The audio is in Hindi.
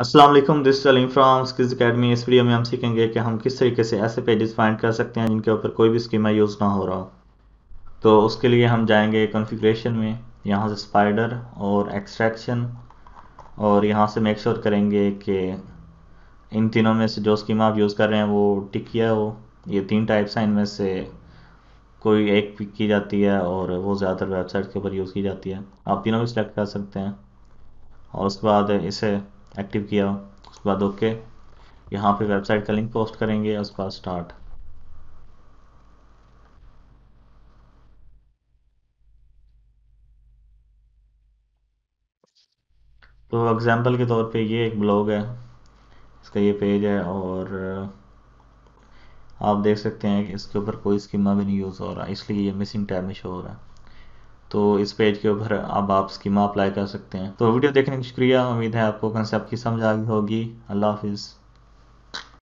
Aslam this Salim from skills academy इस वीडियो में हम सीखेंगे कि हम किस तरीके से ऐसे पेजेस फाइंड कर सकते हैं जिनके ऊपर कोई भी स्कीमा यूज़ ना हो रहा हो तो उसके लिए हम जाएंगे कॉन्फ़िगरेशन में यहाँ से स्पाइडर और एक्सट्रैक्शन और यहाँ से मेक श्योर sure करेंगे कि इन तीनों में से जो स्कीमा आप यूज़ कर रहे हैं वो टिकिया हो ये तीन टाइप्स हैं इनमें से कोई एक पिक की जाती है और वो ज़्यादातर वेबसाइट के ऊपर यूज़ की जाती है आप तीनों भी सिलेक्ट कर सकते हैं और उसके बाद इसे एक्टिव किया उसके बाद ओके यहाँ पे वेबसाइट का लिंक पोस्ट करेंगे उसके बाद स्टार्ट तो एग्जांपल के तौर पे ये एक ब्लॉग है इसका ये पेज है और आप देख सकते हैं कि इसके ऊपर कोई स्कीमा भी नहीं यूज़ हो रहा इसलिए ये मिसिंग टैब में शो हो रहा है तो इस पेज के ऊपर अब आप स्कीमा अप्लाई कर सकते हैं तो वीडियो देखने की शुक्रिया उम्मीद है आपको कंसेप्ट की समझ आ गई होगी अल्लाह हाफिज़